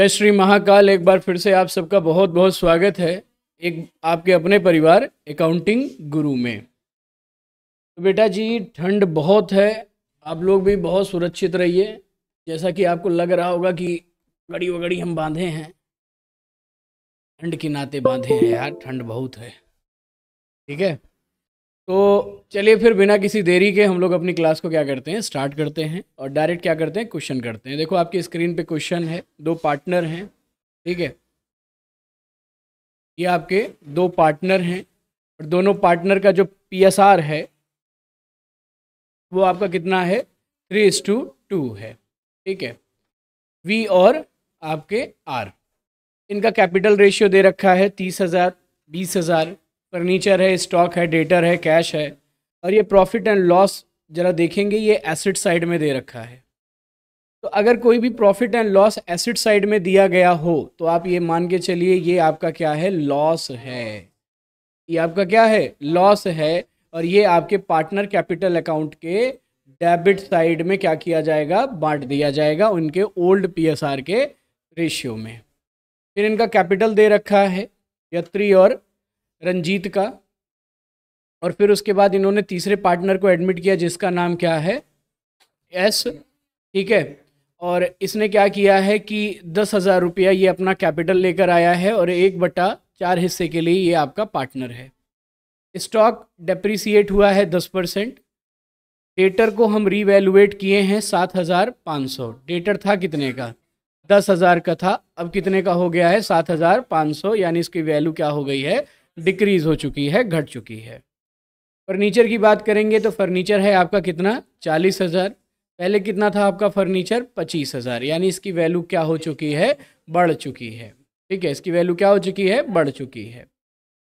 जय श्री महाकाल एक बार फिर से आप सबका बहुत बहुत स्वागत है एक आपके अपने परिवार अकाउंटिंग गुरु में तो बेटा जी ठंड बहुत है आप लोग भी बहुत सुरक्षित रहिए जैसा कि आपको लग रहा होगा कि गड़ी वगड़ी हम बांधे हैं ठंड के नाते बांधे हैं यार ठंड बहुत है ठीक है तो चलिए फिर बिना किसी देरी के हम लोग अपनी क्लास को क्या करते हैं स्टार्ट करते हैं और डायरेक्ट क्या करते हैं क्वेश्चन करते हैं देखो आपकी स्क्रीन पे क्वेश्चन है दो पार्टनर हैं ठीक है ये आपके दो पार्टनर हैं और दोनों पार्टनर का जो पीएसआर है वो आपका कितना है थ्री इस टू टू है ठीक है वी और आपके आर इनका कैपिटल रेशियो दे रखा है तीस हज़ार बीस हज़ार फर्नीचर है स्टॉक है डेटर है कैश है और ये प्रॉफिट एंड लॉस जरा देखेंगे ये एसिड साइड में दे रखा है तो अगर कोई भी प्रॉफिट एंड लॉस एसिड साइड में दिया गया हो तो आप ये मान के चलिए ये आपका क्या है लॉस है ये आपका क्या है लॉस है और ये आपके पार्टनर कैपिटल अकाउंट के डेबिट साइड में क्या किया जाएगा बांट दिया जाएगा उनके ओल्ड पीएसआर के रेशियो में फिर इनका कैपिटल दे रखा है यात्री और रंजीत का और फिर उसके बाद इन्होंने तीसरे पार्टनर को एडमिट किया जिसका नाम क्या है एस ठीक है और इसने क्या किया है कि दस हज़ार रुपया ये अपना कैपिटल लेकर आया है और एक बटा चार हिस्से के लिए ये आपका पार्टनर है स्टॉक डेप्रिसिएट हुआ है दस परसेंट डेटर को हम रीवेलुएट किए हैं सात हज़ार पाँच सौ डेटर था कितने का दस हज़ार का था अब कितने का हो गया है सात हज़ार पाँच सौ यानी इसकी वैल्यू क्या हो गई है डिक्रीज़ हो चुकी है घट चुकी है फर्नीचर की बात करेंगे तो फर्नीचर है आपका कितना चालीस हज़ार पहले कितना था आपका फर्नीचर पच्चीस हज़ार यानी इसकी वैल्यू क्या हो चुकी है बढ़ चुकी है ठीक है इसकी वैल्यू क्या हो चुकी है बढ़ चुकी है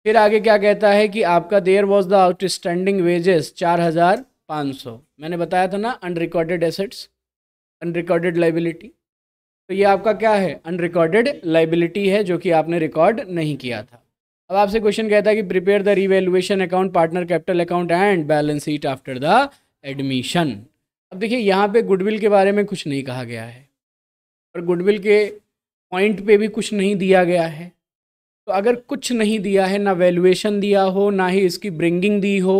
फिर आगे क्या कहता है कि आपका there was the outstanding wages चार हज़ार पाँच सौ मैंने बताया था ना अनरिकॉर्डेड एसेट्स अनरिकॉर्डेड लाइबिलिटी तो ये आपका क्या है अनरिकॉर्डेड लाइबिलिटी है जो कि आपने रिकॉर्ड नहीं किया था अब आपसे क्वेश्चन कहता है कि prepare the revaluation account partner capital account and balance sheet after the admission अब देखिए यहाँ पे गुडविल के बारे में कुछ नहीं कहा गया है और गुडविल के पॉइंट पे भी कुछ नहीं दिया गया है तो अगर कुछ नहीं दिया है ना वैल्यूएशन दिया हो ना ही इसकी ब्रिंगिंग दी हो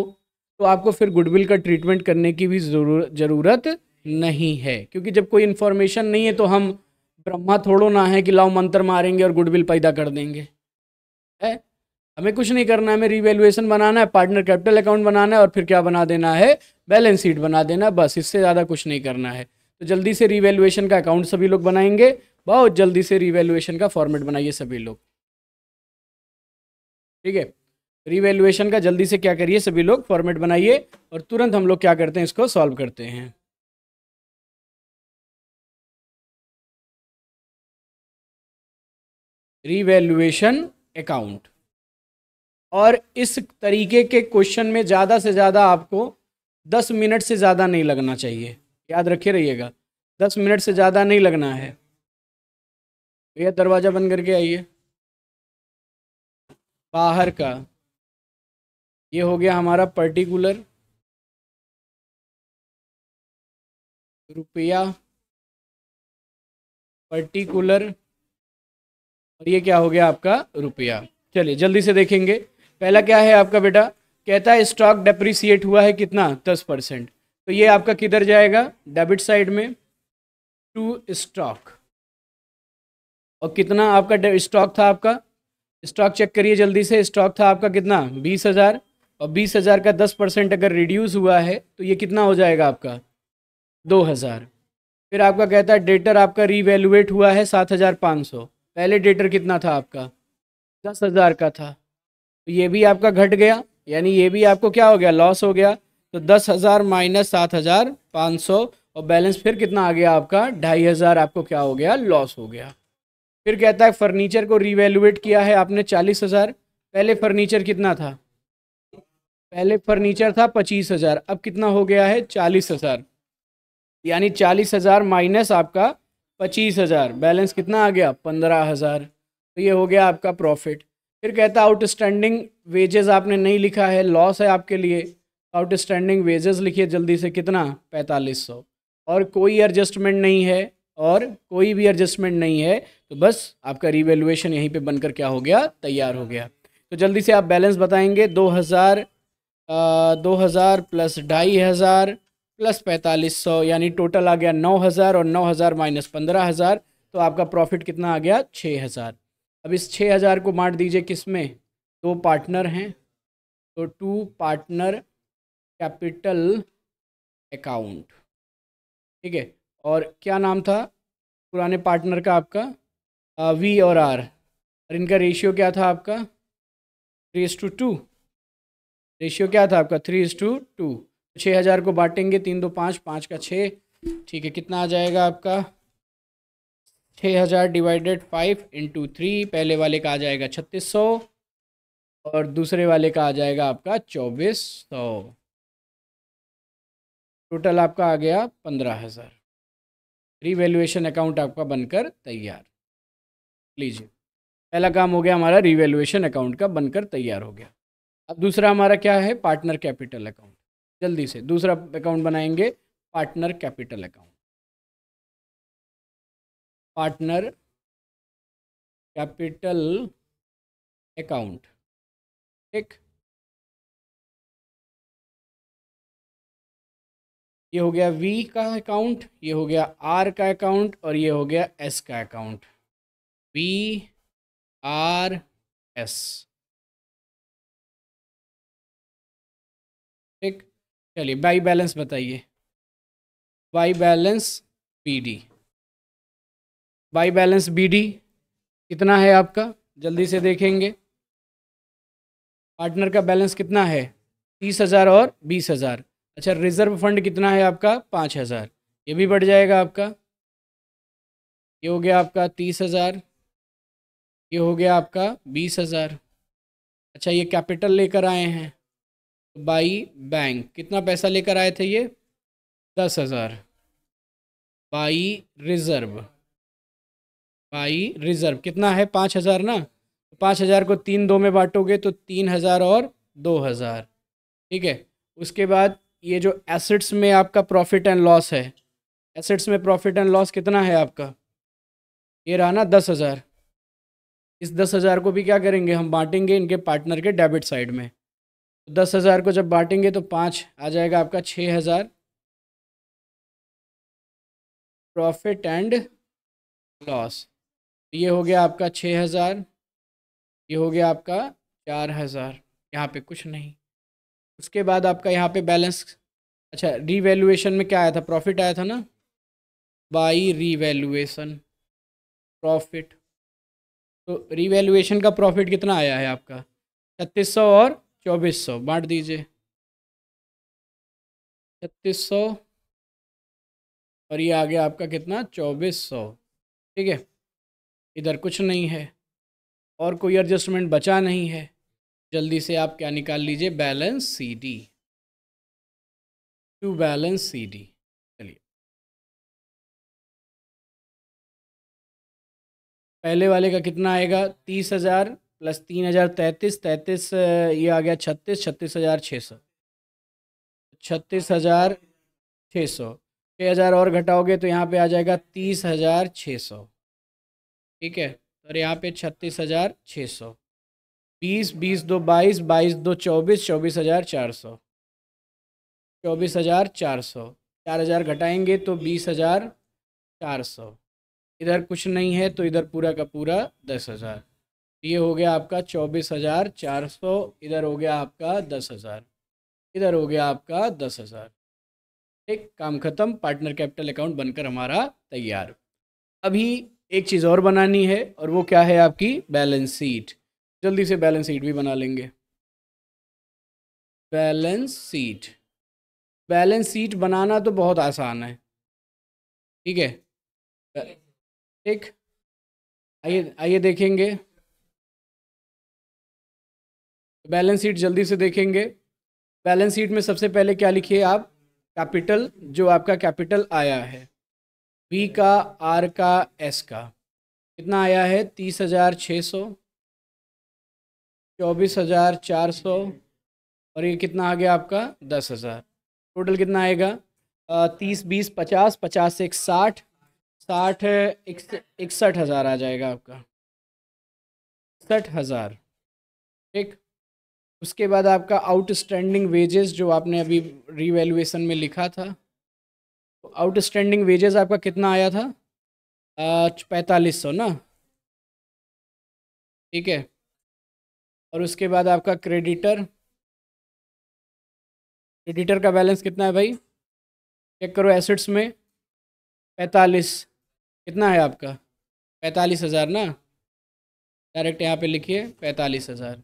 तो आपको फिर गुडविल का ट्रीटमेंट करने की भी ज़रूरत नहीं है क्योंकि जब कोई इन्फॉर्मेशन नहीं है तो हम ब्रह्मा थोड़ो ना है कि लाओ मंत्र मारेंगे और गुडविल पैदा कर देंगे है हमें कुछ नहीं करना है हमें रीवैल्यूएशन बनाना है पार्टनर कैपिटल अकाउंट बनाना है और फिर क्या बना देना है बैलेंस शीट बना देना है बस इससे ज़्यादा कुछ नहीं करना है तो जल्दी से रिवेल्युएशन का अकाउंट सभी लोग बनाएंगे बहुत जल्दी से रिवेल्युएशन का फॉर्मेट बनाइए सभी लोग ठीक है रिवेल्युएशन का जल्दी से क्या करिए सभी लोग फॉर्मेट बनाइए और तुरंत हम लोग क्या करते हैं इसको सॉल्व करते हैं रिवेल्युएशन अकाउंट और इस तरीके के क्वेश्चन में ज़्यादा से ज़्यादा आपको दस मिनट से ज़्यादा नहीं लगना चाहिए याद रखे रहिएगा दस मिनट से ज़्यादा नहीं लगना है भैया दरवाज़ा बंद करके आइए बाहर का ये हो गया हमारा पर्टिकुलर रुपया पर्टिकुलर और ये क्या हो गया आपका रुपया चलिए जल्दी से देखेंगे पहला क्या है आपका बेटा कहता है स्टॉक डेप्रिसिएट हुआ है कितना दस परसेंट तो ये आपका किधर जाएगा डेबिट साइड में टू स्टॉक और कितना आपका स्टॉक था आपका स्टॉक चेक करिए जल्दी से स्टॉक था आपका कितना बीस हज़ार और बीस हज़ार का दस परसेंट अगर रिड्यूस हुआ है तो ये कितना हो जाएगा आपका दो हज़ार फिर आपका कहता है डेटर आपका रीवेलुएट हुआ है सात हज़ार पाँच सौ पहले डेटर कितना था आपका दस हज़ार का था तो ये भी आपका घट गया यानी ये भी आपको क्या हो गया लॉस हो गया तो दस हज़ार माइनस सात हज़ार पाँच सौ और बैलेंस फिर कितना आ गया आपका ढाई हज़ार आपको क्या हो गया लॉस हो गया फिर कहता है फर्नीचर को रिवेलुएट किया है आपने चालीस हज़ार पहले फर्नीचर कितना था पहले फर्नीचर था पच्चीस हज़ार अब कितना हो गया है चालीस हज़ार यानी चालीस हज़ार माइनस आपका पच्चीस हज़ार बैलेंस कितना आ गया पंद्रह हज़ार तो ये हो गया आपका प्रॉफिट फिर कहता है आउटस्टैंडिंग वेजेस आपने नहीं लिखा है लॉस है आपके लिए आउटस्टैंडिंग वेजेस लिखिए जल्दी से कितना पैंतालीस सौ और कोई एडजस्टमेंट नहीं है और कोई भी एडजस्टमेंट नहीं है तो बस आपका रिवेलुएशन यहीं पे बनकर क्या हो गया तैयार हो गया तो जल्दी से आप बैलेंस बताएंगे दो हज़ार दो हज़ार प्लस ढाई हज़ार प्लस पैंतालीस सौ यानी टोटल आ गया नौ हज़ार और नौ हज़ार माइनस पंद्रह हज़ार तो आपका प्रॉफिट कितना आ गया छः हज़ार अब इस छः हज़ार को बांट दीजिए किस में दो पार्टनर हैं तो टू पार्टनर कैपिटल अकाउंट ठीक है और क्या नाम था पुराने पार्टनर का आपका आ, वी और आर और इनका रेशियो क्या था आपका थ्री इस टू टू रेशियो क्या था आपका थ्री इस टू टू छः हज़ार को बांटेंगे तीन दो पाँच पाँच का छः ठीक है कितना आ जाएगा आपका छः हज़ार डिवाइडेड फाइव इंटू थ्री पहले वाले का आ जाएगा छत्तीस सौ और दूसरे वाले का आ जाएगा आपका चौबीस सौ टोटल आपका आ गया पंद्रह हज़ार रिवेल्युएशन अकाउंट आपका बनकर तैयार लीजिए पहला काम हो गया हमारा रिवेलुएशन अकाउंट का बनकर तैयार हो गया अब दूसरा हमारा क्या है पार्टनर कैपिटल अकाउंट जल्दी से दूसरा अकाउंट बनाएंगे partner capital account partner capital account ठीक ये हो गया वी का अकाउंट ये हो गया आर का अकाउंट और ये हो गया एस का अकाउंट वी आर एस ठीक चलिए बाई बैलेंस बताइए by balance P D by balance B D कितना है आपका जल्दी से देखेंगे पार्टनर का बैलेंस कितना है तीस हज़ार और बीस हज़ार अच्छा रिजर्व फंड कितना है आपका पाँच हज़ार ये भी बढ़ जाएगा आपका ये हो गया आपका तीस हज़ार ये हो गया आपका बीस हज़ार अच्छा ये कैपिटल लेकर आए हैं बाई बैंक कितना पैसा लेकर आए थे ये दस हज़ार बाई रिज़र्व बाई रिजर्व कितना है पाँच हज़ार ना तो पाँच हज़ार को तीन दो में बांटोगे तो तीन हज़ार और दो हज़ार ठीक है उसके बाद ये जो एसेट्स में आपका प्रॉफिट एंड लॉस है एसेट्स में प्रॉफिट एंड लॉस कितना है आपका ये रहा ना दस हज़ार इस दस हज़ार को भी क्या करेंगे हम बांटेंगे इनके पार्टनर के डेबिट साइड में तो दस हज़ार को जब बांटेंगे तो पाँच आ जाएगा आपका छः हज़ार प्रॉफिट एंड लॉस तो ये हो गया आपका छः हज़ार ये हो गया आपका चार हज़ार यहाँ पे कुछ नहीं उसके बाद आपका यहाँ पे बैलेंस अच्छा रीवैल्यूएशन में क्या आया था प्रॉफिट आया था ना बाई रीवैल्यूएशन प्रॉफिट तो रीवैल्यूएशन का प्रॉफिट कितना आया है आपका छत्तीस सौ और चौबीस सौ बाँट दीजिए छत्तीस सौ और ये आ गया आपका कितना चौबीस सौ ठीक है इधर कुछ नहीं है और कोई एडजस्टमेंट बचा नहीं है जल्दी से आप क्या निकाल लीजिए balance C D to balance C D चलिए पहले वाले का कितना आएगा तीस हज़ार प्लस तीन हज़ार तैंतीस तैंतीस ये आ गया छत्तीस छत्तीस हज़ार छः सौ छत्तीस हज़ार छः सौ छः हज़ार और घटाओगे तो यहाँ पे आ जाएगा तीस हज़ार छः सौ ठीक है और तो यहाँ पे छत्तीस हज़ार छः सौ बीस बीस दो बाईस बाईस दो चौबीस चौबीस हज़ार चार सौ चौबीस हज़ार चार सौ चार हज़ार घटाएंगे तो बीस हज़ार चार सौ इधर कुछ नहीं है तो इधर पूरा का पूरा दस हज़ार ये हो गया आपका चौबीस हज़ार चार सौ इधर हो गया आपका दस हज़ार इधर हो गया आपका दस हज़ार एक काम खत्म पार्टनर कैपिटल अकाउंट बनकर हमारा तैयार अभी एक चीज़ और बनानी है और वो क्या है आपकी बैलेंस सीट जल्दी से बैलेंस सीट भी बना लेंगे बैलेंस सीट बैलेंस सीट बनाना तो बहुत आसान है ठीक है ठीक आइए आइए देखेंगे बैलेंस शीट जल्दी से देखेंगे बैलेंस शीट में सबसे पहले क्या लिखिए आप कैपिटल जो आपका कैपिटल आया है बी का आर का एस का कितना आया है तीस हज़ार छः सौ चौबीस हज़ार चार सौ और ये कितना आ गया आपका दस हज़ार टोटल कितना आएगा तीस बीस पचास पचास एक साठ साठ इकसठ हज़ार आ जाएगा आपका इकसठ हज़ार ठीक उसके बाद आपका आउटस्टैंडिंग वेजेस जो आपने अभी रीवैल्यूएशन में लिखा था आउटस्टैंडिंग वेजेस आपका कितना आया था पैंतालीस सौ ना ठीक है और उसके बाद आपका क्रेडिटर क्रेडिटर का बैलेंस कितना है भाई चेक करो एसेट्स में पैंतालीस कितना है आपका पैंतालीस हज़ार ना डायरेक्ट यहाँ पे लिखिए पैंतालीस हज़ार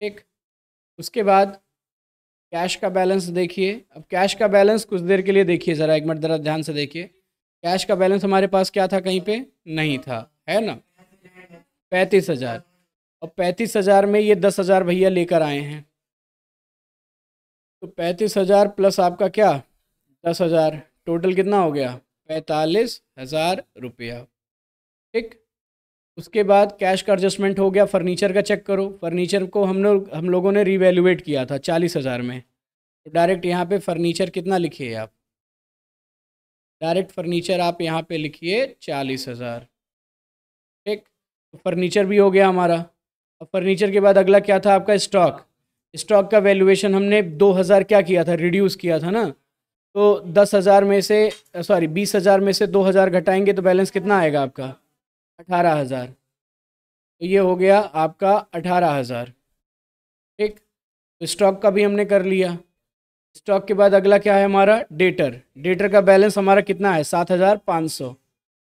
ठीक उसके बाद कैश का बैलेंस देखिए अब कैश का बैलेंस कुछ देर के लिए देखिए ज़रा एक मिनट ज़रा ध्यान से देखिए कैश का बैलेंस हमारे पास क्या था कहीं पे नहीं था है ना पैंतीस हज़ार और पैंतीस हज़ार में ये दस हज़ार भैया लेकर आए हैं तो पैंतीस हज़ार प्लस आपका क्या दस हज़ार टोटल कितना हो गया पैंतालीस हज़ार रुपया ठीक उसके बाद कैश का एडजस्टमेंट हो गया फर्नीचर का चेक करो फर्नीचर को हम लोग हम लोगों ने रिवेल्यूएट किया था चालीस हज़ार में तो डायरेक्ट यहाँ पे फर्नीचर कितना लिखिए आप डायरेक्ट फर्नीचर आप यहाँ पे लिखिए चालीस हज़ार ठीक तो फर्नीचर भी हो गया हमारा अब फर्नीचर के बाद अगला क्या था आपका स्टॉक स्टॉक का वैल्यूएशन हमने दो हज़ार क्या किया था रिड्यूस किया था ना तो दस हज़ार में से सॉरी बीस हज़ार में से दो हज़ार घटाएंगे तो बैलेंस कितना आएगा आपका अठारह हज़ार तो ये हो गया आपका अठारह हज़ार ठीक तो स्टॉक का भी हमने कर लिया स्टॉक के बाद अगला क्या है हमारा डेटर डेटर का बैलेंस हमारा कितना है सात हज़ार पाँच सौ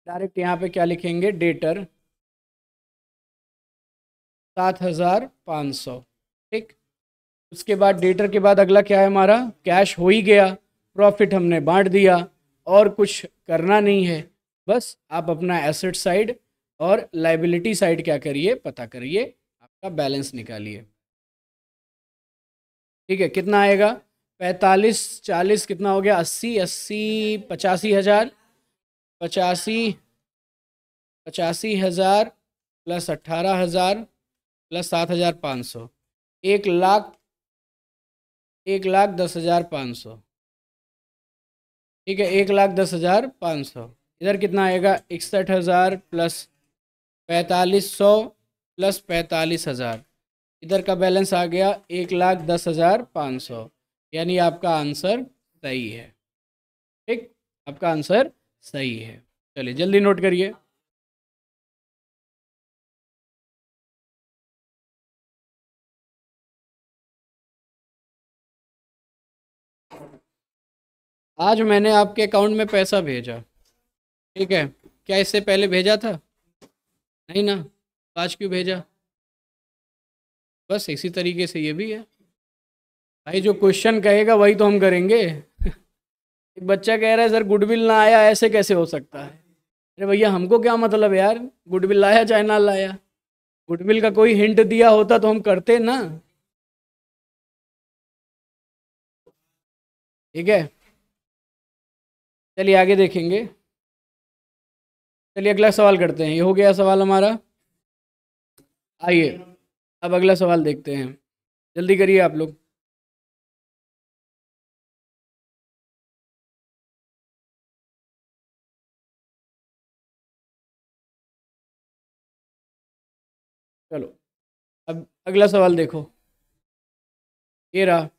डायरेक्ट यहाँ पे क्या लिखेंगे डेटर सात हज़ार पाँच सौ ठीक उसके बाद डेटर के बाद अगला क्या है हमारा कैश हो ही गया प्रॉफिट हमने बांट दिया और कुछ करना नहीं है बस आप अपना एसेट साइड और लाइबिलिटी साइड क्या करिए पता करिए आपका बैलेंस निकालिए ठीक है कितना आएगा पैंतालीस चालीस कितना हो गया अस्सी अस्सी पचासी हज़ार पचासी पचासी हज़ार प्लस अट्ठारह हज़ार प्लस सात हज़ार पाँच सौ एक लाख एक लाख दस हज़ार पाँच सौ ठीक है एक लाख दस हज़ार पाँच सौ इधर कितना आएगा इकसठ हज़ार प्लस पैंतालीस सौ प्लस पैंतालीस हज़ार इधर का बैलेंस आ गया एक लाख दस हज़ार पाँच सौ यानी आपका आंसर सही है ठीक आपका आंसर सही है चलिए जल्दी नोट करिए आज मैंने आपके अकाउंट में पैसा भेजा ठीक है क्या इससे पहले भेजा था नहीं ना आज क्यों भेजा बस इसी तरीके से ये भी है भाई जो क्वेश्चन कहेगा वही तो हम करेंगे एक बच्चा कह रहा है सर गुडविल ना आया ऐसे कैसे हो सकता है अरे भैया हमको क्या मतलब यार गुडविल लाया चाहे ना लाया गुडविल का कोई हिंट दिया होता तो हम करते ना ठीक है चलिए आगे देखेंगे चलिए अगला सवाल करते हैं ये हो गया सवाल हमारा आइए अब अगला सवाल देखते हैं जल्दी करिए आप लोग चलो अब अगला सवाल देखो ये रहा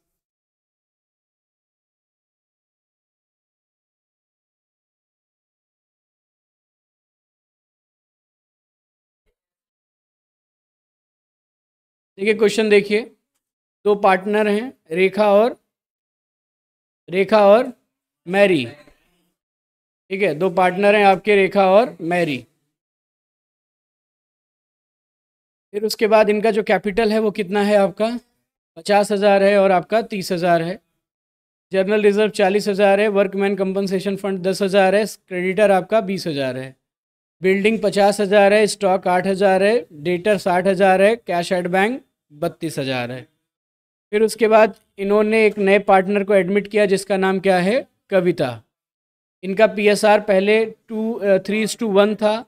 देखिए क्वेश्चन देखिए दो पार्टनर हैं रेखा और रेखा और मैरी ठीक है दो पार्टनर हैं आपके रेखा और मैरी फिर उसके बाद इनका जो कैपिटल है वो कितना है आपका पचास हज़ार है और आपका तीस हज़ार है जनरल रिजर्व चालीस हज़ार है वर्कमैन कंपनसेशन फंड दस हज़ार है क्रेडिटर आपका बीस हज़ार है बिल्डिंग पचास हज़ार है स्टॉक आठ हज़ार है डेटर साठ हज़ार है कैश एट बैंक बत्तीस हज़ार है फिर उसके बाद इन्होंने एक नए पार्टनर को एडमिट किया जिसका नाम क्या है कविता इनका पीएसआर पहले टू थ्री टू वन था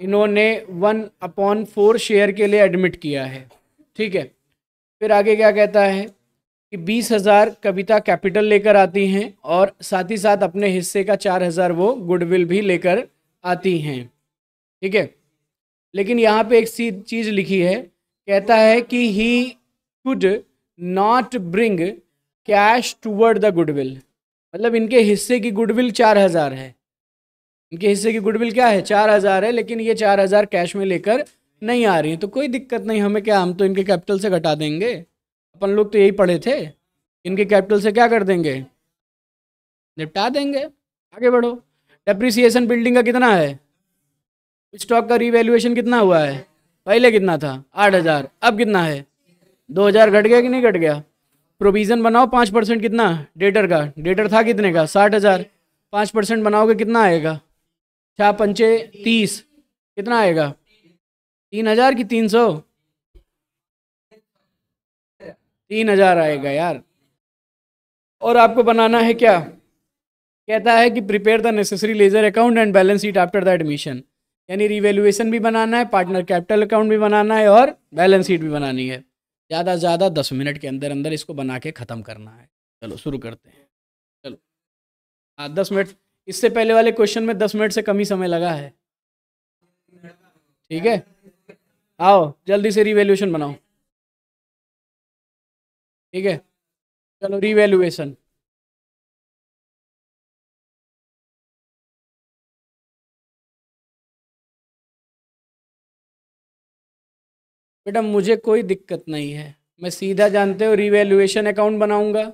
इन्होंने वन अपॉन फोर शेयर के लिए एडमिट किया है ठीक है फिर आगे क्या कहता है कि बीस हज़ार कविता कैपिटल लेकर आती हैं और साथ ही साथ अपने हिस्से का चार हज़ार वो गुडविल भी लेकर आती हैं ठीक है लेकिन यहाँ पे एक चीज़ लिखी है कहता है कि he could not bring cash toward the goodwill मतलब इनके हिस्से की गुडविल चार हज़ार है इनके हिस्से की गुडविल क्या है चार हज़ार है लेकिन ये चार हज़ार कैश में लेकर नहीं आ रही है तो कोई दिक्कत नहीं हमें क्या हम तो इनके कैपिटल से घटा देंगे अपन लोग तो यही पढ़े थे इनके कैपिटल से क्या कर देंगे निपटा देंगे आगे बढ़ो डेप्रिसिएशन बिल्डिंग का कितना है स्टॉक का रिवैल्यूएशन कितना हुआ है पहले कितना था आठ हज़ार अब कितना है दो हज़ार घट गया कि नहीं घट गया प्रोविज़न बनाओ पाँच परसेंट कितना डेटर का डेटर था कितने का साठ हज़ार पाँच परसेंट बनाओगे कितना आएगा छः पंचे तीस कितना आएगा तीन हज़ार कि तीन सौ तीन हज़ार आएगा यार और आपको बनाना है क्या कहता है कि prepare the necessary ledger account and balance sheet after the admission यानी रिवेल्युएशन भी बनाना है पार्टनर कैपिटल अकाउंट भी बनाना है और बैलेंस शीट भी बनानी है ज़्यादा से ज़्यादा दस मिनट के अंदर अंदर इसको बना के ख़त्म करना है चलो शुरू करते हैं चलो हाँ दस मिनट इससे पहले वाले क्वेश्चन में दस मिनट से कम ही समय लगा है ठीक है आओ जल्दी से रिवेल्यूशन बनाओ ठीक है चलो रिवेल्युएशन बेटा मुझे कोई दिक्कत नहीं है मैं सीधा जानते हो रिवेल्युएशन अकाउंट बनाऊंगा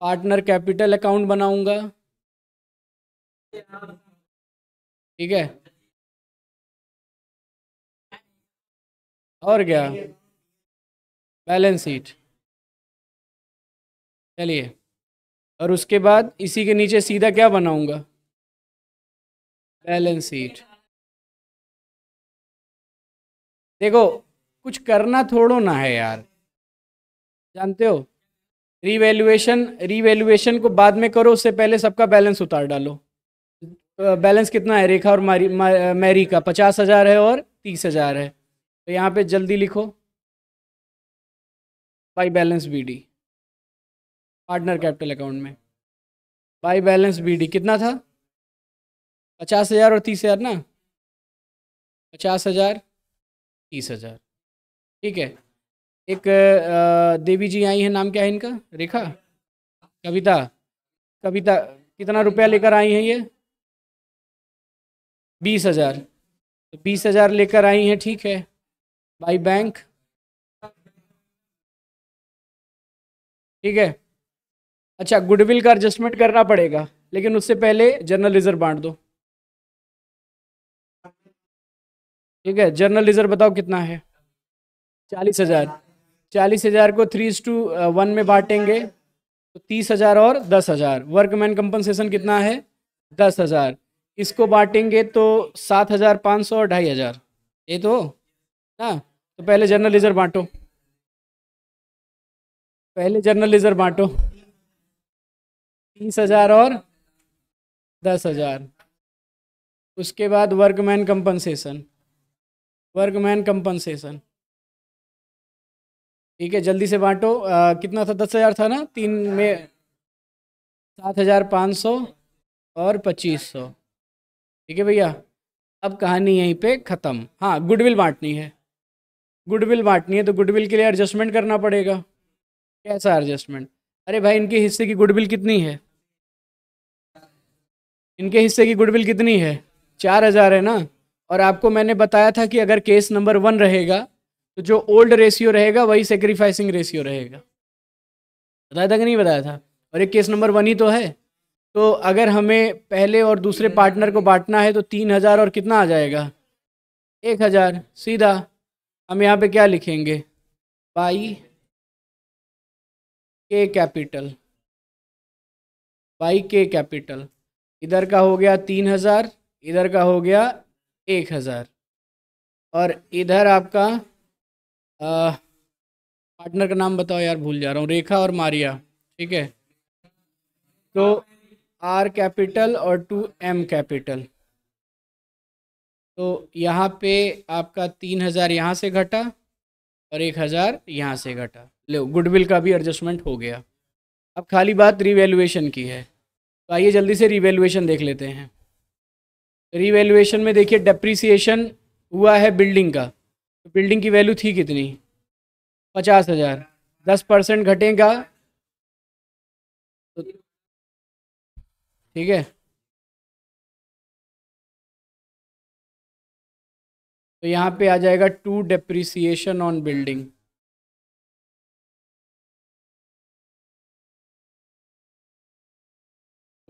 पार्टनर कैपिटल अकाउंट बनाऊंगा ठीक है और क्या बैलेंस शीट चलिए और उसके बाद इसी के नीचे सीधा क्या बनाऊंगा बैलेंस शीट देखो कुछ करना थोड़ो ना है यार जानते हो रिवेल्युएशन रिवेल्युएशन को बाद में करो उससे पहले सबका बैलेंस उतार डालो बैलेंस कितना है रेखा और मारी मैरी का पचास हज़ार है और तीस हज़ार है तो यहाँ पे जल्दी लिखो by balance BD partner capital account में बाई बैलेंस बीडी कितना था पचास हज़ार और तीस हज़ार ना पचास हज़ार तीस हजार ठीक है एक देवी जी आई हैं नाम क्या है इनका रेखा कविता कविता कितना रुपया लेकर आई हैं ये बीस हजार तो बीस हजार लेकर आई हैं ठीक है बाई बैंक ठीक है अच्छा गुडविल का एडजस्टमेंट करना पड़ेगा लेकिन उससे पहले जर्नल रिजर्व बांट दो ठीक है जर्नल रिजर्व बताओ कितना है चालीस हजार चालीस हजार को थ्री टू वन में बांटेंगे तो तीस हजार और दस हजार वर्कमैन कंपनसेशन कितना है दस हजार इसको बांटेंगे तो सात हजार पाँच सौ और ढाई हजार ये तो ना तो पहले जर्नल रिजर्व बांटो पहले जर्नल रिजर्व बांटो तीस हजार और दस हजार उसके बाद वर्कमैन कंपनसेशन वर्कमैन कंपनसेशन ठीक है जल्दी से बांटो आ, कितना था दस हज़ार था ना तीन में सात हज़ार पाँच सौ और पच्चीस सौ ठीक है भैया अब कहानी यहीं पे ख़त्म हाँ गुडविल बांटनी है गुडविल बांटनी है तो गुडविल के लिए एडजस्टमेंट करना पड़ेगा कैसा एडजस्टमेंट अरे भाई इनके हिस्से की गुडविल कितनी है इनके हिस्से की गुडविल कितनी है चार हज़ार है ना और आपको मैंने बताया था कि अगर केस नंबर वन रहेगा तो जो ओल्ड रेशियो रहेगा वही सेक्रीफाइसिंग रेशियो रहेगा बताया था कि नहीं बताया था और ये केस नंबर वन ही तो है तो अगर हमें पहले और दूसरे पार्टनर को बांटना है तो तीन हज़ार और कितना आ जाएगा एक हज़ार सीधा हम यहाँ पे क्या लिखेंगे बाई के कैपिटल बाई के कैपिटल इधर का हो गया तीन हज़ार इधर का हो गया एक हज़ार और इधर आपका पार्टनर का नाम बताओ यार भूल जा रहा हूँ रेखा और मारिया ठीक है तो आर कैपिटल और टू एम कैपिटल तो यहाँ पे आपका तीन हज़ार यहाँ से घटा और एक हज़ार यहाँ से घटा लो गुडविल का भी एडजस्टमेंट हो गया अब खाली बात रिवेल्युएशन की है तो आइए जल्दी से रिवेल्युएशन देख लेते हैं रिवेल्युएशन में देखिए डेप्रिसिएशन हुआ है बिल्डिंग का तो बिल्डिंग की वैल्यू थी कितनी पचास हज़ार दस परसेंट घटेगा तो ठीक है तो यहाँ पे आ जाएगा टू डेप्रिसिएशन ऑन बिल्डिंग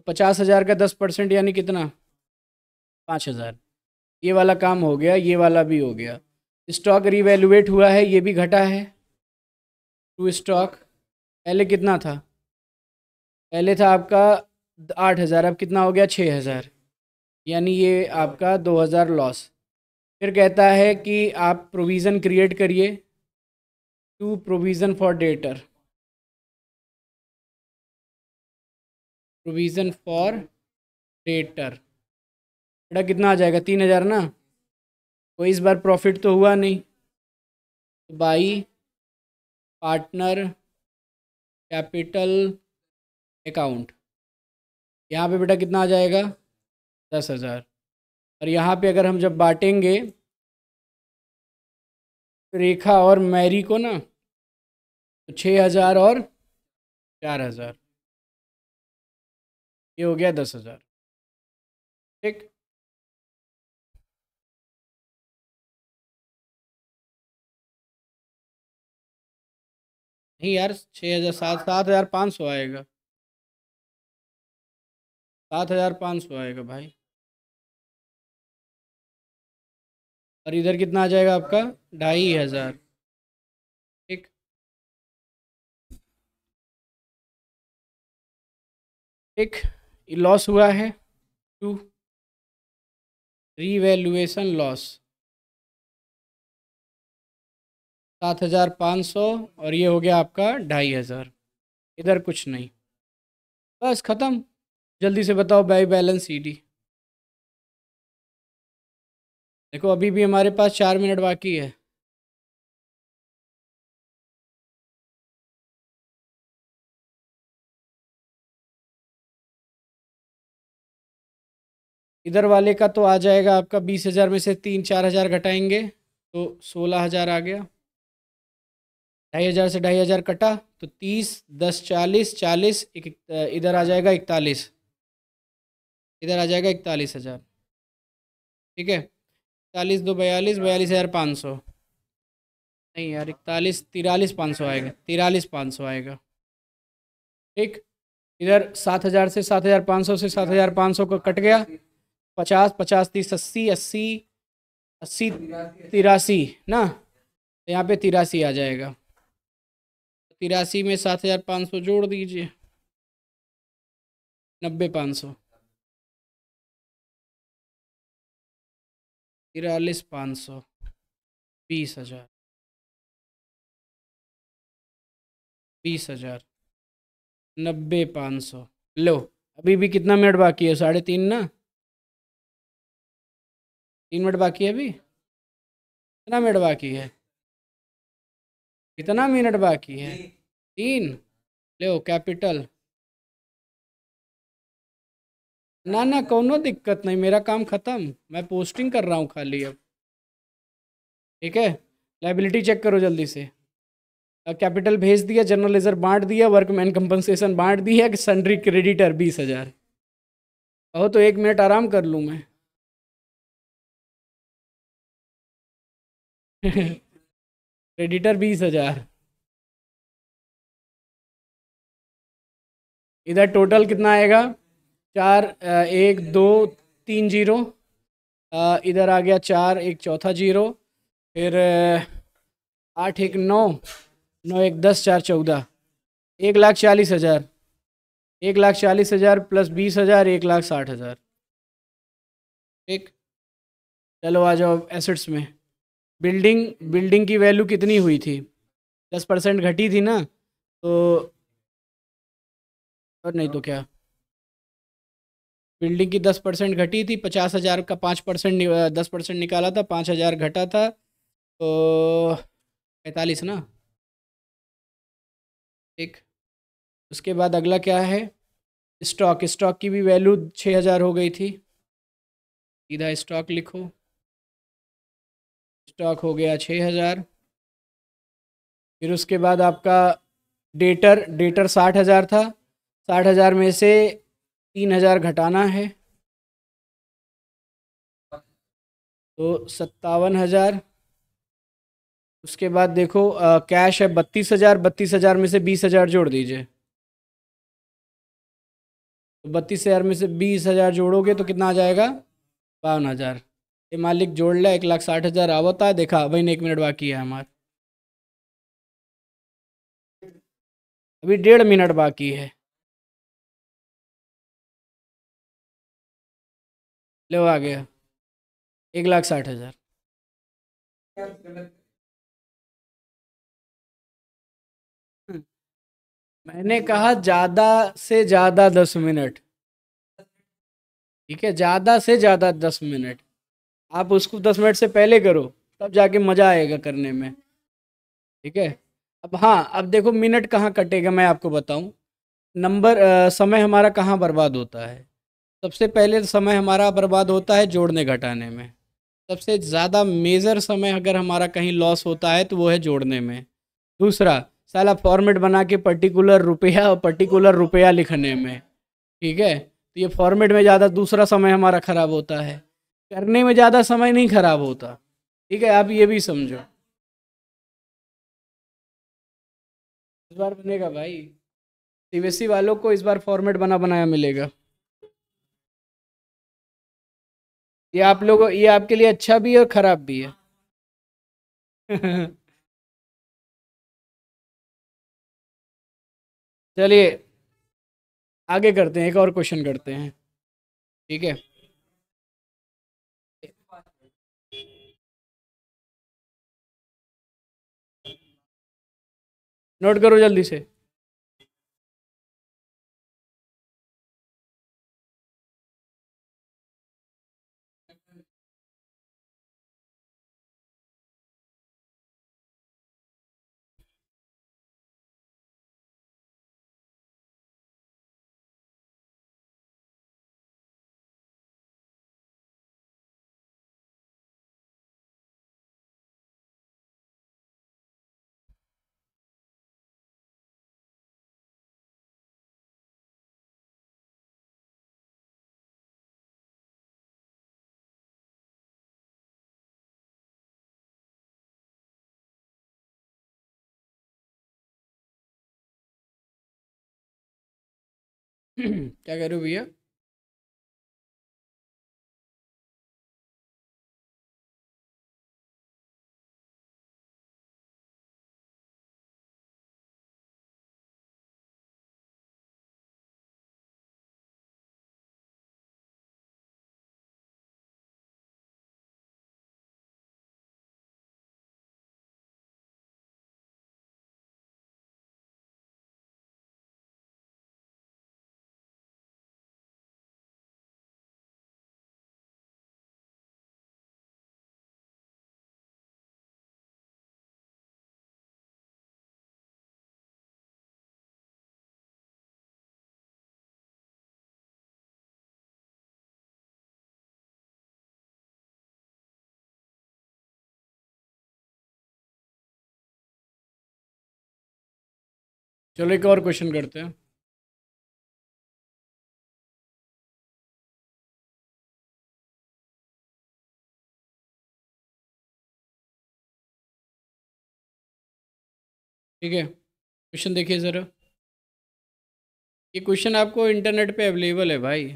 पचास हज़ार का दस परसेंट यानी कितना पाँच हज़ार ये वाला काम हो गया ये वाला भी हो गया स्टॉक रिवेलुएट हुआ है ये भी घटा है टू स्टॉक पहले कितना था पहले था आपका आठ हज़ार अब कितना हो गया छः हज़ार यानी ये आपका दो हज़ार लॉस फिर कहता है कि आप प्रोविज़न क्रिएट करिए to provision for debtor provision for debtor बेटा कितना आ जाएगा तीन हज़ार ना कोई इस बार प्रॉफिट तो हुआ नहीं तो बाई पार्टनर कैपिटल अकाउंट यहाँ पे बेटा कितना आ जाएगा दस हज़ार और यहाँ पे अगर हम जब बांटेंगे रेखा और मैरी को ना तो छः हज़ार और चार हज़ार ये हो गया दस हज़ार ठीक नहीं यार छः हज़ार सात सात हज़ार पाँच सौ आएगा सात हज़ार पाँच सौ आएगा भाई और इधर कितना आ जाएगा आपका ढाई हज़ार ठीक ठीक लॉस हुआ है टू रीवैल्यूएशन लॉस सात हज़ार पाँच सौ और ये हो गया आपका ढाई हज़ार इधर कुछ नहीं बस ख़त्म जल्दी से बताओ बाई बैलेंस सीडी डी देखो अभी भी हमारे पास चार मिनट बाकी है इधर वाले का तो आ जाएगा आपका बीस हज़ार में से तीन चार हज़ार घटाएंगे तो सोलह हज़ार आ गया ढाई हज़ार से ढाई हज़ार कटा तो तीस दस चालीस चालीस एक, इधर आ जाएगा इकतालीस इधर आ जाएगा इकतालीस हज़ार ठीक है इकतालीस दो बयालीस बयालीस हज़ार पाँच सौ नहीं यार इकतालीस तिरालीस पाँच सौ आएगा तिरालीस पाँच सौ आएगा ठीक इधर सात हज़ार से सात हज़ार पाँच सौ से सात हज़ार पाँच सौ का कट गया पचास पचास तीस अस्सी अस्सी अस्सी तिरासी ना तो यहाँ पे तिरासी आ जाएगा तिरासी में सात हज़ार पाँच सौ जोड़ दीजिए नब्बे पाँच सौ तिरालीस पाँच सौ बीस हजार बीस हजार नब्बे पाँच सौ लो अभी भी कितना मिनट बाकी है साढ़े तीन ना तीन मिनट बाकी है अभी कितना मिनट बाकी है कितना मिनट बाकी है तीन ले कैपिटल ना ना कोनो दिक्कत नहीं मेरा काम ख़त्म मैं पोस्टिंग कर रहा हूँ खाली अब ठीक है लाइबिलिटी चेक करो जल्दी से कैपिटल भेज दिया जर्नलाइजर बांट दिया वर्कमैन कंपनसेशन बांट दिया कि सन्ड्री क्रेडिटर बीस हज़ार कहो तो एक मिनट आराम कर लूँ मैं क्रेडिटर बीस हजार इधर टोटल कितना आएगा चार एक दो तीन जीरो इधर आ गया चार एक चौथा जीरो फिर आठ एक नौ नौ एक दस चार चौदह एक लाख चालीस हज़ार एक लाख चालीस हज़ार प्लस बीस हज़ार एक लाख साठ हज़ार ठीक चलो आ जाओ एसेट्स में बिल्डिंग बिल्डिंग की वैल्यू कितनी हुई थी दस परसेंट घटी थी ना तो और नहीं तो क्या बिल्डिंग की दस परसेंट घटी थी पचास हज़ार का पाँच परसेंट दस परसेंट निकाला था पाँच हज़ार घटा था तो पैंतालीस ना ठीक उसके बाद अगला क्या है स्टॉक स्टॉक की भी वैल्यू छः हज़ार हो गई थी सीधा स्टॉक लिखो स्टॉक हो गया छः हज़ार फिर उसके बाद आपका डेटर डेटर साठ हज़ार था साठ हज़ार में से तीन हज़ार घटाना है तो सत्तावन हज़ार उसके बाद देखो आ, कैश है बत्तीस हज़ार बत्तीस हज़ार में से बीस हज़ार जोड़ दीजिए तो बत्तीस हज़ार में से बीस हज़ार जोड़ोगे तो कितना आ जाएगा बावन हज़ार ये मालिक ले एक लाख साठ हजार आवता है देखा वही एक मिनट बाकी है हमारा अभी डेढ़ मिनट बाकी है ले आ गया एक लाख साठ हजार मैंने कहा ज़्यादा से ज़्यादा दस मिनट ठीक है ज़्यादा से ज़्यादा दस मिनट आप उसको दस मिनट से पहले करो तब जाके मज़ा आएगा करने में ठीक है अब हाँ अब देखो मिनट कहाँ कटेगा मैं आपको बताऊँ नंबर आ, समय हमारा कहाँ बर्बाद होता है सबसे पहले समय हमारा बर्बाद होता है जोड़ने घटाने में सबसे ज़्यादा मेजर समय अगर हमारा कहीं लॉस होता है तो वो है जोड़ने में दूसरा साला फॉर्मेट बना के पर्टिकुलर रुपया और पर्टिकुलर रुपया लिखने में ठीक है तो ये फॉर्मेट में ज़्यादा दूसरा समय हमारा ख़राब होता है करने में ज़्यादा समय नहीं खराब होता ठीक है आप ये भी समझो इस बार बनेगा भाई सीबीएसई वालों को इस बार फॉर्मेट बना बनाया मिलेगा ये आप लोगों ये आपके लिए अच्छा भी है और ख़राब भी है चलिए आगे करते हैं एक और क्वेश्चन करते हैं ठीक है नोट करो जल्दी से क्या कह रहे हो भैया चलो एक और क्वेश्चन करते हैं ठीक है क्वेश्चन देखिए ज़रा ये क्वेश्चन आपको इंटरनेट पे अवेलेबल है भाई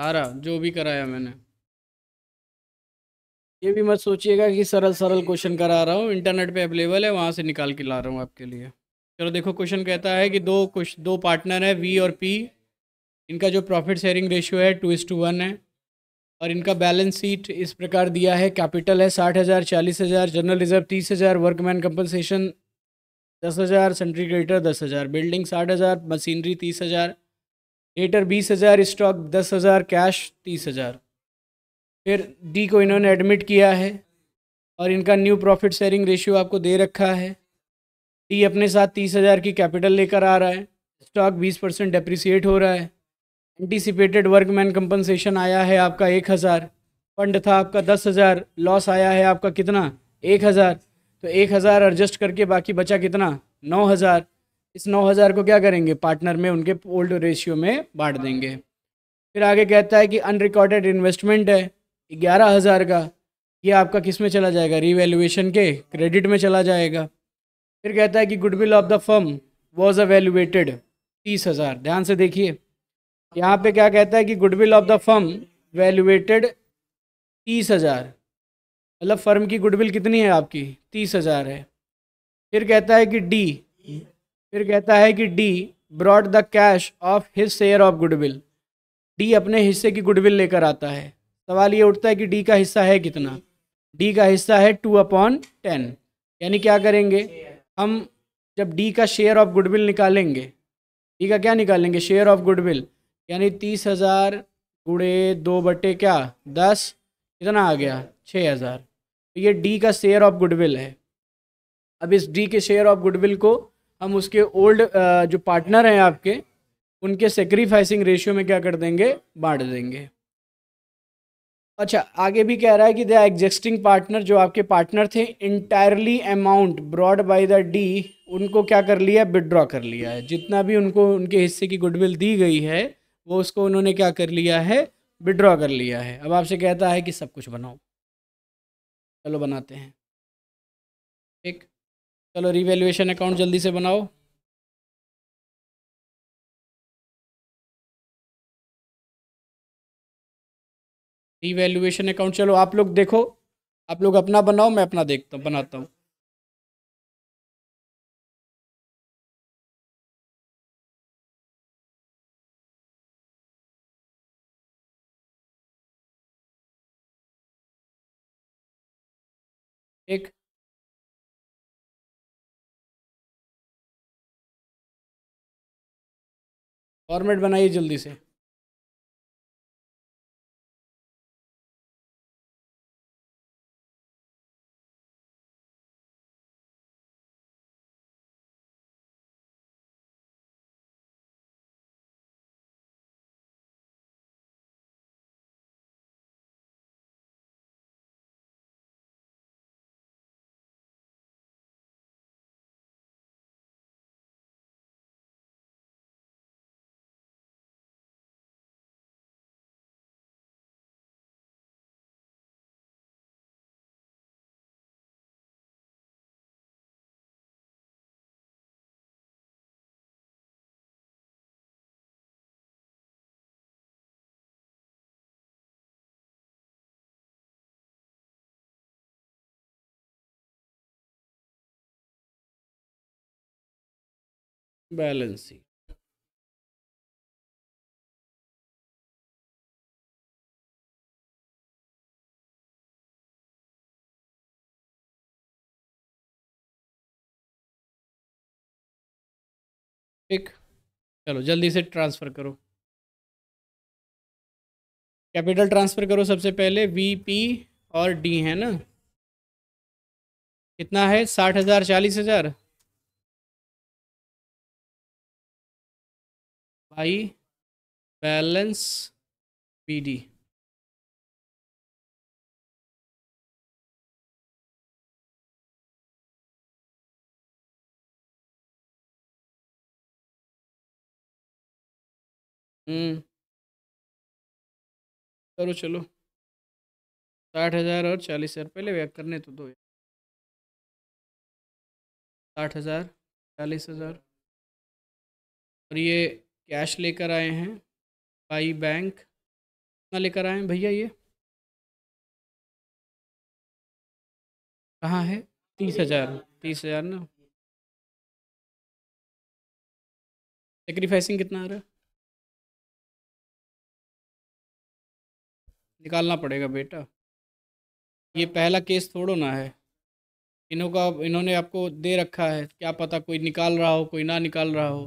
सारा जो भी कराया मैंने ये भी मत सोचिएगा कि सरल सरल क्वेश्चन करा रहा हूँ इंटरनेट पे अवेलेबल है वहाँ से निकाल के ला रहा हूँ आपके लिए चलो देखो क्वेश्चन कहता है कि दो कुछ दो पार्टनर है वी और पी इनका जो प्रॉफिट शेयरिंग रेशियो है टू इस टू वन है और इनका बैलेंस शीट इस प्रकार दिया है कैपिटल है साठ हज़ार चालीस हज़ार जनरल रिजर्व तीस हज़ार वर्कमैन कंपनसेशन दस हज़ार सेंट्रीग्रेटर दस हज़ार बिल्डिंग साठ हज़ार मशीनरी तीस हज़ार डेटर बीस हज़ार स्टॉक दस हज़ार कैश तीस हज़ार फिर डी को इन्होंने एडमिट किया है और इनका न्यू प्रॉफिट शेयरिंग रेशियो आपको दे रखा है टी e अपने साथ तीस हज़ार की कैपिटल लेकर आ रहा है स्टॉक बीस परसेंट डेप्रिसिएट हो रहा है एंटीसिपेटेड वर्कमैन कंपनसेशन आया है आपका एक हज़ार फंड था आपका दस हज़ार लॉस आया है आपका कितना एक हज़ार तो एक हज़ार एडजस्ट करके बाकी बचा कितना नौ हज़ार इस नौ हज़ार को क्या करेंगे पार्टनर में उनके ओल्ड रेशियो में बांट देंगे फिर आगे कहता है कि अनरिकॉर्डेड इन्वेस्टमेंट है ग्यारह हज़ार का ये आपका किस में चला जाएगा रीवैल्यूएशन के क्रेडिट में चला जाएगा फिर कहता है कि goodwill of the firm was evaluated तीस हज़ार ध्यान से देखिए यहाँ पे क्या कहता है कि goodwill of the firm valuated तीस हज़ार मतलब फर्म की गुडविल कितनी है आपकी तीस हज़ार है फिर कहता है कि डी फिर कहता है कि D brought the cash of his share of goodwill D अपने हिस्से की गुडविल लेकर आता है सवाल ये उठता है कि डी का हिस्सा है कितना डी का हिस्सा है टू अपॉन टेन यानी क्या करेंगे हम जब डी का शेयर ऑफ गुडविल निकालेंगे डी का क्या निकालेंगे शेयर ऑफ गुडविल यानी तीस हज़ार गुड़े दो बटे क्या दस कितना आ गया छः हज़ार तो ये डी का शेयर ऑफ गुडविल है अब इस डी के शेयर ऑफ गुडविल को हम उसके ओल्ड जो पार्टनर हैं आपके उनके सेक्रीफाइसिंग रेशियो में क्या कर देंगे बांट देंगे अच्छा आगे भी कह रहा है कि द एग्जिस्टिंग पार्टनर जो आपके पार्टनर थे entirely amount brought by the D उनको क्या कर लिया है विड्रॉ कर लिया है जितना भी उनको उनके हिस्से की गुडविल दी गई है वो उसको उन्होंने क्या कर लिया है विड्रॉ कर लिया है अब आपसे कहता है कि सब कुछ बनाओ चलो बनाते हैं ठीक चलो रिवेल्युएशन अकाउंट जल्दी से बनाओ रिवेल्युएशन अकाउंट चलो आप लोग देखो आप लोग अपना बनाओ मैं अपना देखता हूँ बनाता हूँ एक फॉर्मेट बनाइए जल्दी से बैलेंस शीट ठीक चलो जल्दी से ट्रांसफ़र करो कैपिटल ट्रांसफ़र करो सबसे पहले वी पी और डी है ना कितना है साठ हज़ार चालीस हज़ार आई बैलेंस पी डी हम्म करो चलो साठ हज़ार और चालीस हज़ार पहले व्यक्त करने तो दो साठ हज़ार चालीस हज़ार और ये कैश लेकर आए हैं बाई बैंक कितना लेकर आए हैं भैया ये कहाँ है तीस हज़ार तीस हज़ार ना सेक्रीफाइसिंग कितना आ रहा है निकालना पड़ेगा बेटा ये पहला केस थोड़ो ना है इन्हों का इन्होंने आपको दे रखा है क्या पता कोई निकाल रहा हो कोई ना निकाल रहा हो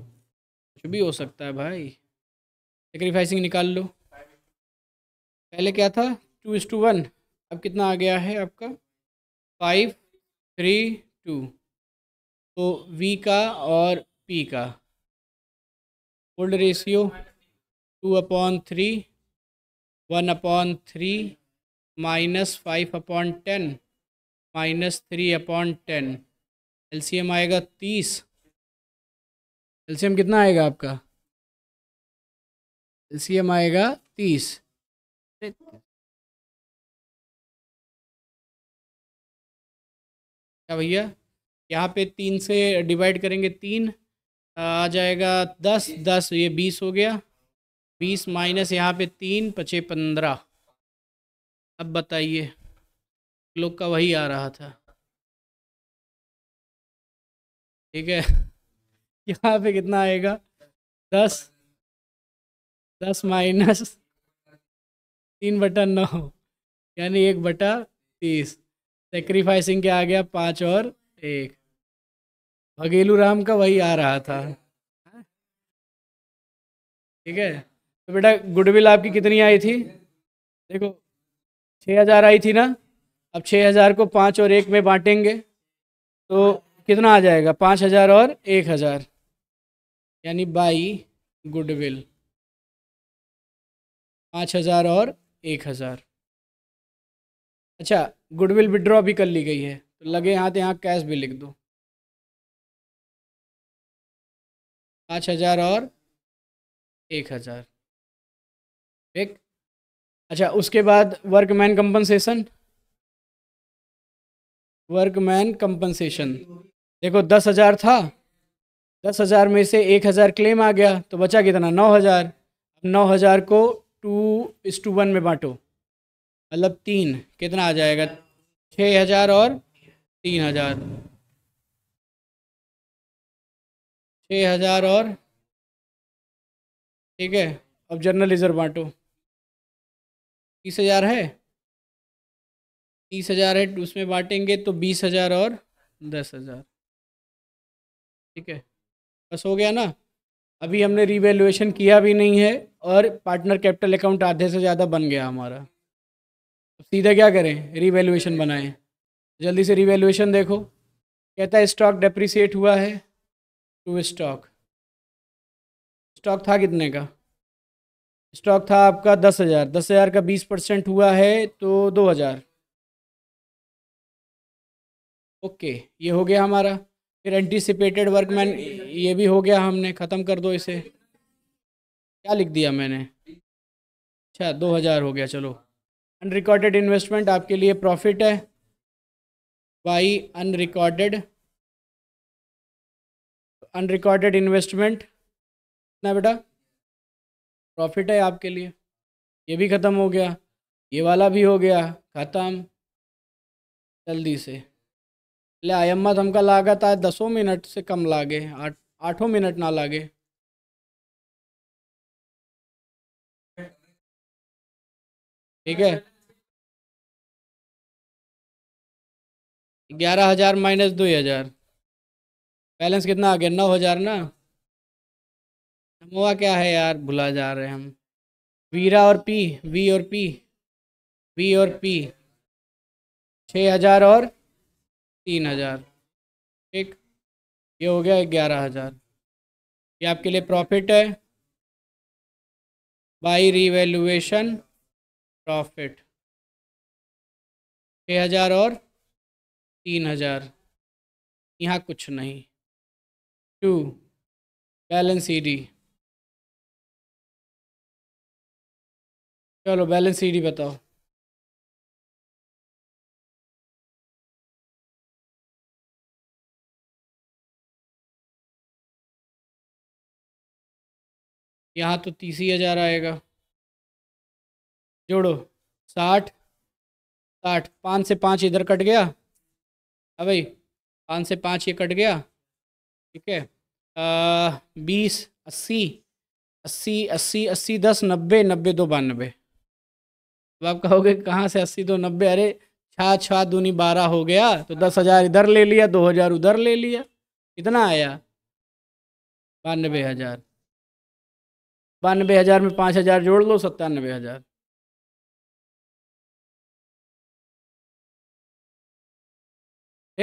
कुछ भी हो सकता है भाई सेक्रीफाइसिंग निकाल लो पहले क्या था टू इस टू वन अब कितना आ गया है आपका फाइव थ्री टू तो वी का और पी का old ratio two upon three one upon three minus five upon ten minus three upon ten L आएगा तीस एल्शियम कितना आएगा आपका एल्शियम आएगा तीस क्या भैया यहाँ पे तीन से डिवाइड करेंगे तीन आ जाएगा दस दस ये बीस हो गया बीस माइनस यहाँ पे तीन पचे पंद्रह अब बताइए लोग का वही आ रहा था ठीक है यहाँ पे कितना आएगा दस दस माइनस तीन बटा नौ यानी एक बटा तीस सेक्रीफाइसिंग क्या आ गया पाँच और एक भगेलू राम का वही आ रहा था ठीक है तो बेटा गुडविल आपकी कितनी आई थी देखो छः हज़ार आई थी ना अब छः हज़ार को पाँच और एक में बांटेंगे तो कितना आ जाएगा पाँच हज़ार और एक हज़ार यानी बाई गुडविल पाँच हज़ार और एक हज़ार अच्छा गुडविल विड्रॉ भी कर ली गई है तो लगे हाथ यहाँ कैश भी लिख दो पाँच हज़ार और एक हज़ार ठीक अच्छा उसके बाद वर्कमैन कंपनसेशन वर्कमैन कंपनसेशन देखो दस हज़ार था दस हज़ार में से एक हज़ार क्लेम आ गया तो बचा कितना नौ हज़ार नौ हज़ार को टू इस टू वन में बांटो मतलब तीन कितना आ जाएगा छः हज़ार और तीन हज़ार छः हज़ार और ठीक है अब जनरल रिजर्व बांटो तीस हज़ार है तीस हज़ार है उसमें बांटेंगे तो बीस हज़ार और दस हज़ार ठीक है बस हो गया ना अभी हमने रिवेल्युएशन किया भी नहीं है और पार्टनर कैपिटल अकाउंट आधे से ज़्यादा बन गया हमारा सीधा क्या करें रिवेल्युएशन बनाएं जल्दी से रिवेल्युएशन देखो कहता है स्टॉक डेप्रिसिएट हुआ है टू स्टॉक स्टॉक था कितने का स्टॉक था आपका दस हज़ार दस हज़ार का बीस परसेंट हुआ है तो दो हज़ार ओके ये हो गया हमारा फिर एंटीसिपेटेड वर्कमैन ये भी हो गया हमने ख़त्म कर दो इसे क्या लिख दिया मैंने अच्छा दो हज़ार हो गया चलो अनरिकॉर्डेड इन्वेस्टमेंट आपके लिए प्रॉफिट है बाई अनरिकॉर्डेड अनरिकॉर्डेड इन्वेस्टमेंट कितना बेटा प्रॉफिट है आपके लिए ये भी ख़त्म हो गया ये वाला भी हो गया ख़त्म जल्दी से ले આયમમાં तो हमका लागत આ दसों मिनट से कम लागे आठ आठों मिनट ना लागे ठीक है ग्यारह हजार माइनस दो हजार बैलेंस कितना आ गया नौ हजार ना हुआ क्या है यार भुला जा रहे हम वीरा और पी वी और पी वी और पी छः हजार और तीन हज़ार ठीक ये हो गया ग्यारह हज़ार ये आपके लिए प्रॉफिट है बाई रिवेल्युएशन प्रॉफिट छः हज़ार और तीन हज़ार यहाँ कुछ नहीं टू बैलेंस ईडी चलो बैलेंस ईडी बताओ यहाँ तो तीस ही हज़ार आएगा जोड़ो साठ साठ पाँच से पाँच इधर कट गया हाँ भाई पाँच से पाँच ये कट गया ठीक है बीस अस्सी अस्सी अस्सी अस्सी दस नब्बे नब्बे दो बानबे अब आप कहोगे कहाँ से अस्सी दो नब्बे अरे छः छः दूनी बारह हो गया तो दस हज़ार इधर ले लिया दो हज़ार उधर ले लिया कितना आया बानबे हज़ार बानबे हज़ार में पाँच हज़ार जोड़ लो सत्तानबे हज़ार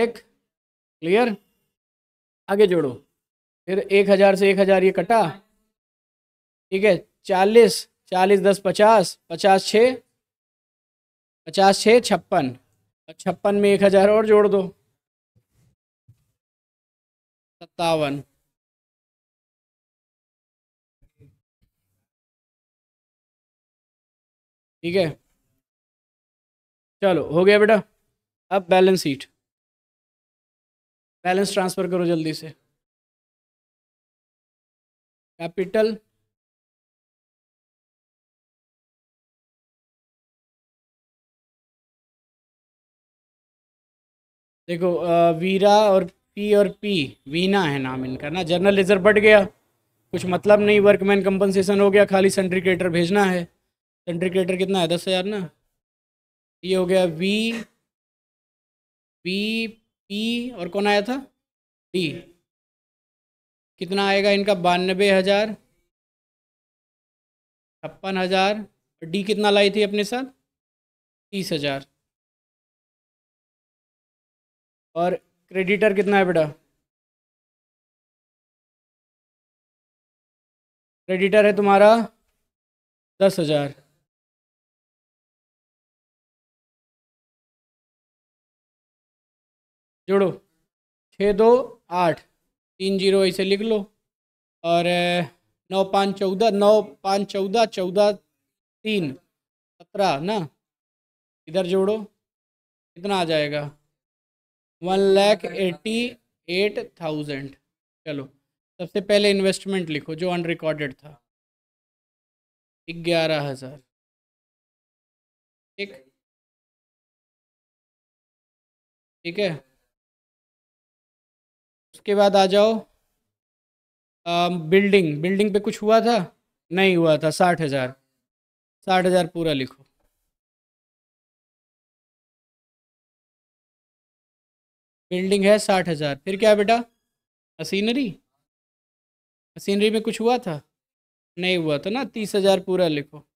एक क्लियर आगे जोड़ो फिर एक हज़ार से एक हज़ार ये कटा ठीक है चालीस चालीस दस पचास पचास छः पचास छः छप्पन छप्पन में एक हज़ार और जोड़ दो सत्तावन ठीक है चलो हो गया बेटा अब बैलेंस शीट बैलेंस ट्रांसफ़र करो जल्दी से कैपिटल देखो वीरा और पी और पी वीना है नाम इनका ना जर्नलिजर रिजर्व बढ़ गया कुछ मतलब नहीं वर्कमैन कंपनसेशन हो गया खाली सेंट्रिकेटर भेजना है सेंट्रिकेटर कितना है दस हज़ार ना ये हो गया वी पी पी और कौन आया था डी कितना आएगा इनका बानबे हज़ार छप्पन हज़ार डी कितना लाई थी अपने साथ तीस हज़ार और क्रेडिटर कितना है बेटा क्रेडिटर है तुम्हारा दस हज़ार जोड़ो छः दो आठ तीन जीरो ऐसे लिख लो और नौ पाँच चौदह नौ पाँच चौदह चौदह तीन सत्रह ना इधर जोड़ो कितना आ जाएगा one lakh eighty eight thousand चलो सबसे पहले इन्वेस्टमेंट लिखो जो अनरिकॉर्डेड था ग्यारह हज़ार ठीक ठीक है उसके बाद आ जाओ आ, बिल्डिंग बिल्डिंग पे कुछ हुआ था नहीं हुआ था साठ हज़ार साठ हज़ार पूरा लिखो बिल्डिंग है साठ हज़ार फिर क्या बेटा मशीनरी मशीनरी में कुछ हुआ था नहीं हुआ था तो ना तीस हज़ार पूरा लिखो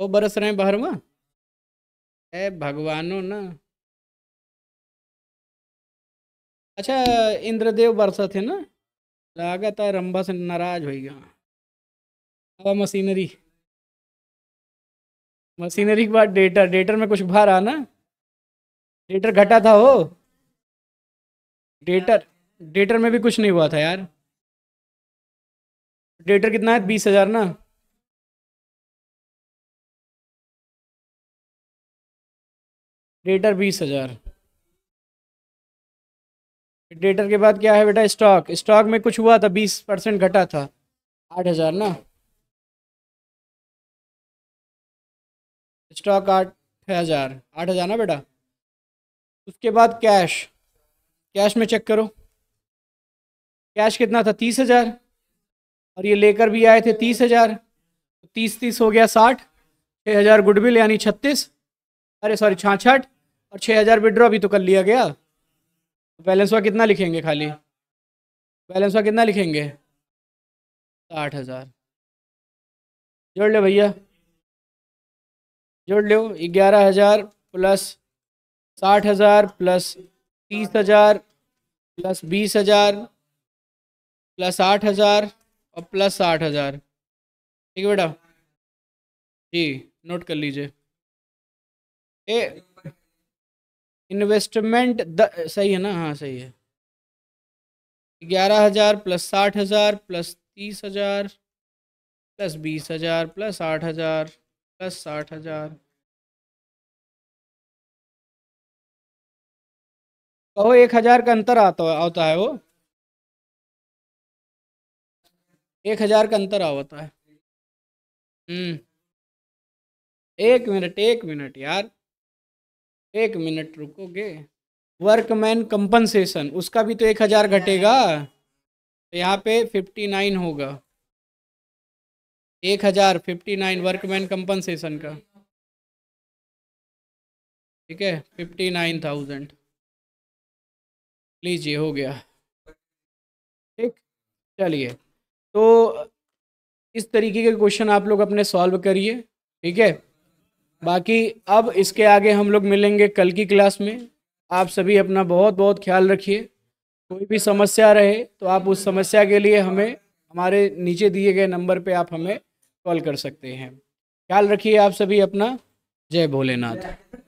वो बरस रहे हैं बहरवा है भगवानों ना अच्छा इंद्रदेव बरसा थे ना लागत है रंबा से नाराज हो गया हवा मशीनरी मशीनरी के बाद डेटर डेटर में कुछ भार ना डेटर घटा था हो डेटर डेटर में भी कुछ नहीं हुआ था यार डेटर कितना है बीस हजार ना डेटर बीस हजार डेटर के बाद क्या है बेटा स्टॉक स्टॉक में कुछ हुआ था बीस परसेंट घटा था आठ हज़ार ना स्टॉक आठ हज़ार आठ हज़ार ना बेटा उसके बाद कैश कैश में चेक करो कैश कितना था तीस हज़ार और ये लेकर भी आए थे तीस हज़ार तीस तीस हो गया साठ छः हज़ार गुडविल यानी छत्तीस अरे सॉरी छाछठ और छः हज़ार विड्रॉ भी तो कर लिया गया बैलेंस हुआ कितना लिखेंगे खाली बैलेंस हुआ कितना लिखेंगे साठ हज़ार जोड़ लो भैया जोड़ लो ग्यारह हज़ार प्लस साठ हज़ार प्लस तीस हज़ार प्लस बीस हज़ार प्लस आठ हज़ार और प्लस साठ हज़ार ठीक है बेटा जी नोट कर लीजिए ए इन्वेस्टमेंट द सही है ना हाँ सही है ग्यारह हज़ार प्लस साठ हज़ार प्लस तीस हज़ार प्लस बीस हज़ार प्लस आठ हज़ार प्लस साठ हज़ार कहो एक हज़ार का अंतर आता होता है वो एक हज़ार का अंतर आता है हम्म एक मिनट एक मिनट यार एक मिनट रुकोगे वर्कमैन कंपनसेशन उसका भी तो एक हज़ार घटेगा हाँ। तो यहाँ पे फिफ्टी नाइन होगा एक हज़ार फिफ्टी नाइन वर्कमैन कंपनसेशन का ठीक है फिफ्टी नाइन थाउजेंड लीजिए हो गया ठीक चलिए तो इस तरीके के क्वेश्चन आप लोग अपने सॉल्व करिए ठीक है बाकी अब इसके आगे हम लोग मिलेंगे कल की क्लास में आप सभी अपना बहुत बहुत ख्याल रखिए कोई भी समस्या रहे तो आप उस समस्या के लिए हमें हमारे नीचे दिए गए नंबर पे आप हमें कॉल कर सकते हैं ख्याल रखिए आप सभी अपना जय भोलेनाथ